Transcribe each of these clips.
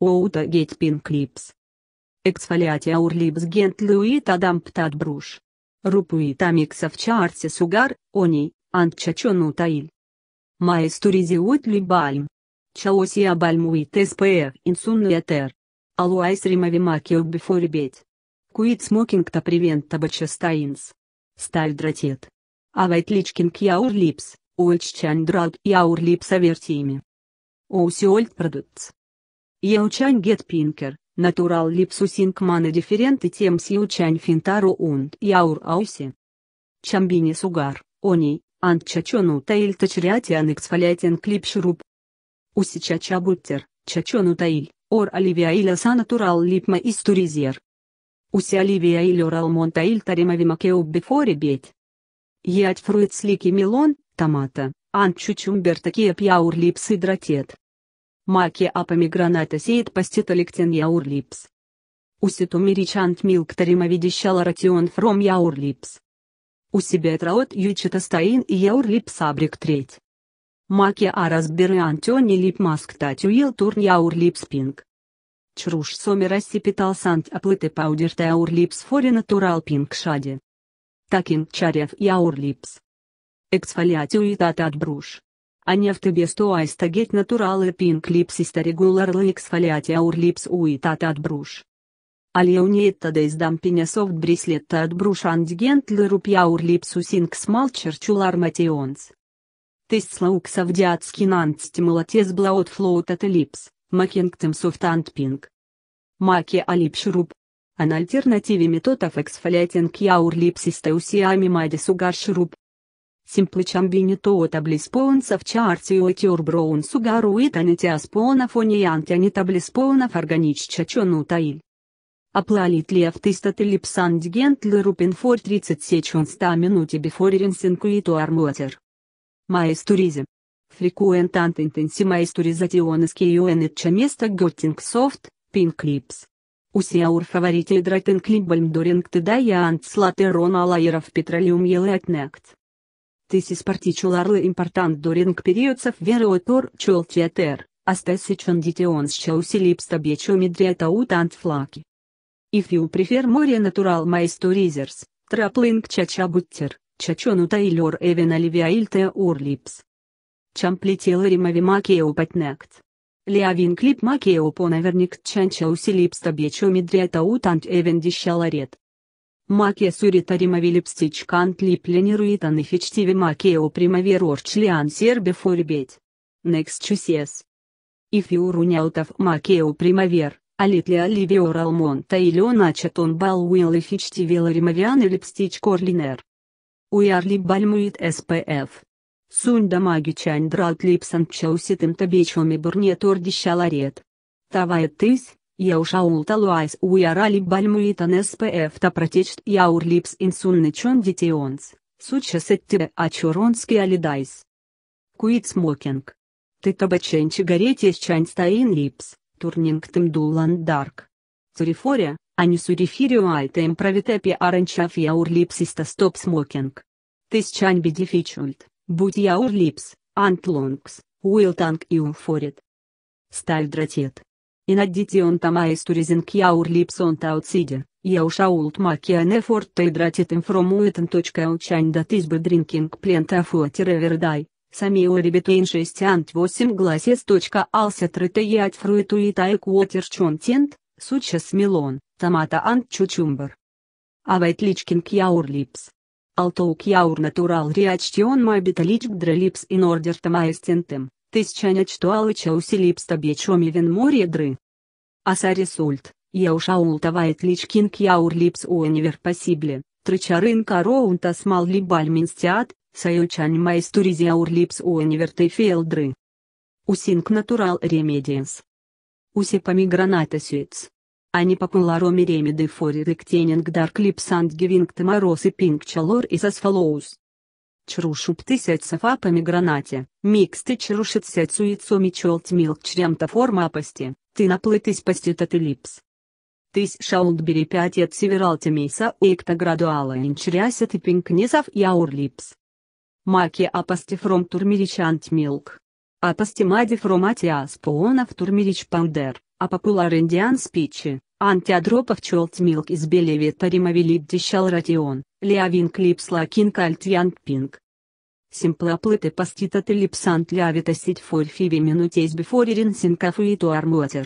Оута гейт Гейтпин Клипс. Эксфолиатия Урлипс Гент Луит Адамптат Бруш. Рупуита Миксов Чарси Сугар, Они, Антчачон Утаиль. Маэстуризиут Либальм. Чаосия Бальмуит СПФ Инсун Этер. Алуайс маки Оббифорибеть. Куит смокинг Смокингта Привент табача стаинс. Сталь Дратет. Авайт Личкинг Яурлипс, Ольччан Драг Яурлипс Авертими. Оусиольд Продуктс. Яучань пинкер, Натурал Липсусинкмана Дифференты Темс Яучань Финтару Унд Яур Ауси. Чамбини Сугар, Они, Антчачону Таиль Тачриатиан Иксфалятин Клип Шуруп. Усича буттер, Чачону Таиль, Ор Оливия Иляса Натурал Липма Истуризер. Уси Оливия Иль Ралмон таримави Таримавима Кеубби Форибеть. Ять фруит слики мелон, томата, чучумбер такие пьяур липс идратет маки апами граната сеет паститолектен яурлипс. Уситумеричант милк таримовидищала ратион фром яурлипс. У себя траот ючита стоин и яурлипс абрик треть. Маки а аразберы антони лип маск татюил турн яурлипс пинг. Чруш сомерасси питал сант оплыты паудерте аурлипс фори натурал пинг шади. Такин чарев яурлипс. Эксфолиатюит от отбруш a neftebies to aiztagiet naturālie pinklipsista regulārlīgs faliātie aurlips uitāte atbrūš. Алеонетта да издампиня софт бреслетта от брушанд гентли рупья урлипсу синкс малчер чулар матионс. Тест слаукса в диатски нант стимулатес блаот флоут от элипс, макингтем софт антпинг. Маки алипшруп. Ан альтернативе методов эксфолятинг яур липсиста усиами мадис угар шруп, Simpliciambii tablis pounsa fčārcijotiur broun sugaru itanitias pouna fonijantiani tablis pouna farganičča čonutail. Оплалит ли автистат или псанд гент ли рупин фор 30 сечон 100 минуте бифор ринсин куиту армотер. Маис туризм. Фрикуентант интенси маис туризационис киюэнитча место готтинг софт, пинк липс. Усиаур фаворите дратен клибальм доринг тыда яант слатерон алаеров петролиум елэкнект. This is particularly important during periods of very tortual theater, as session details show sleeps mediate out and flaky. If you prefer more natural moist reasers, trapling chacha butter, chachonu tailor even aliviailte or lips. Champlitileri mavimakeo patnect. Леовин клип макео по наверник чанча усилипста бечо медрета утант эвен дищаларет. Макия суритарима вилипстич кантли пленируитан эффективе макия о примавер орчлиан сербе форбеть. Некс чусес. И фиуру макия о примавер, алитли оливиор алмонта или он ачатон балуил эффективе ларимавиан и липстич корлинер. Уярли бальмуит СПФ. Сунда магичань драут липсан чауситым табечоми бурнет ордищаларет. Тавая тысь, Яушаулта луайс уярали бальмуитан СПФ та протечт яурлипс инсуннычон детеонс, суча сеттебе ачуронский алидайс. Куит смокинг. Ты табаченчи гореть чань стаин липс, турнинг тым дулан дарк. Цурифоря, а не сурифирио альтем правитепи аранчаф яурлипсиста стоп смокинг. Тысчань бедифичульт, будь яурлипс, антлонгс, уилтанг и умфорит. Сталь дратет inaddition Turisen Chiaur Lipsont Outsider, Iaushault Machian Effort Hydrated From Witten.Uchine That is by Drinking Plant of Water Every Day, Samiori Between 6 and 8 Glasses.Alset Retaiat Fruit Uitaic Water Content, Suchas Melon, Tomato and Cucumber. Aveit Lichking Chiaur Lips. Although Chiaur Natural Reaction May Betalich Drelips in Order to My Stentem. Тысяча нечтуалыча усилипста бечоми вен море дры. Аса ресульт, яушаул тавает личкинг яур липс уэнивер пасибле, трычарын кароунта смал либальминстиат, саючань майстуризи яур липс уэнивер тейфелдры. Усинг натурал ремедиенс. Усипами граната сюец. Они популароми ремеды фори ректенинг дарк анд гивинг тамарос и пинг чалор и сасфалоус чрушуптися цефапами гранате, міксти чрушиться цуїцомі чолт мілк чремта форма апости, ты наплытись поститат эллипс. Тысяча улдбери пять от северал севералтемиса уэктоградуала инчрясят и пинкнизов яурлипс. Маки апости фром турмиричант милк. Апости мади фром атиас поонов турмирич пандер, а популяр индиан спичи, антиадропов чолт милк из белевет таримавилип дещал ратион. Leavin clips lacking alt young pink. Simplaplit e pastitat lipsant leavit asit for five minutes before rinsing of it or water.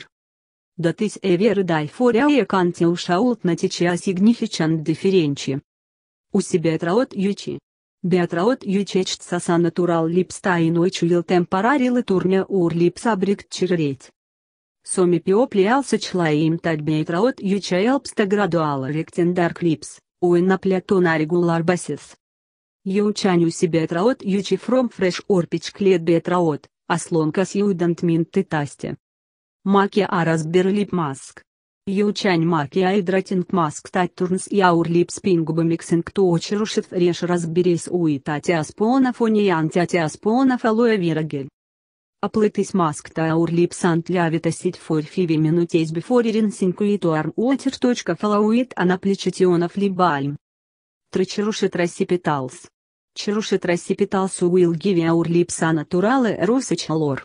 That is ever die for a cantil shout na teach a significant difference. У себя траот ючи. Беатраот ючечт саса натурал липста и ночулил темпорарил и турня ур липса брикт черреть. Соми пиоплиался чла им тадь беатраот ючаэлпста градуала ректендар клипс on a plate on a regular basis. You can use better out uchi from fresh or pitchcled better out, as long as you don't mint it tasty. Makia aras beer lip mask. You can makia hydrating mask that turns your lips pink by mixing two crushed fresh raspberries with a teaspoon of onion and a teaspoon of aloe vera gel. Applitis mask our lips and levitate for 5 minutes before rinsing it warm water. Follow it an application of lip balm. Trichurushit recipitals. Chirushit recipitals will give our lips a natural rosage color.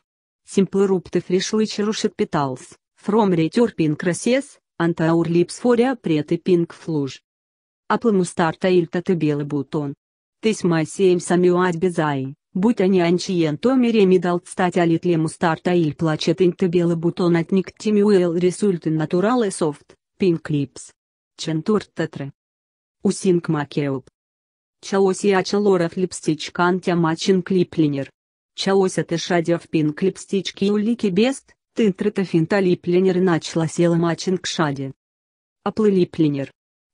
Simple rupte freshly chirushit petals, from retur pink recess, and our lips for a pretty pink flush. Apple mustard tail belly button. This my same samuad design. Будь они анчиенто меремидалт стать старта или плачет плачетынте белы бутон от тимюэл ресультын натуралы софт, пинклипс клипс. Чентур тетры. Усинг макеуп. Чаоси ачалоров липстичкан тямачин клиплинер. Чаося тышадев пин клипстички улики бест, тынтрыта финта липленер начала села мачин к шаде. Оплы липленер.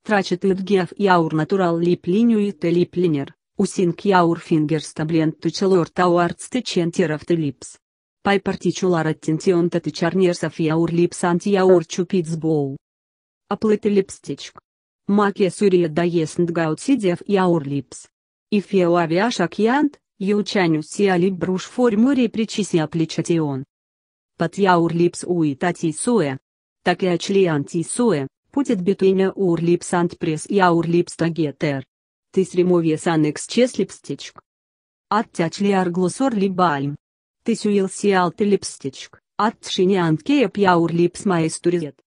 Трачет идгев яур натурал липлиню и те липленер usink your fingers tablent to chelor towards the center of the lips. Pay particular attention to the corners of your lips and your cupid's bowl. Apply the lipstick. Make sure it doesn't go outside of your lips. If you have a can't, you can use a lip brush for more precise application. But your lips with a tissue. Take a clean tissue, put it between your lips and press your lips together. This removes an excess lipstick. Attachly are glossor lip balm. This will see alt lipstick. At shiny and keep your lips moisturized.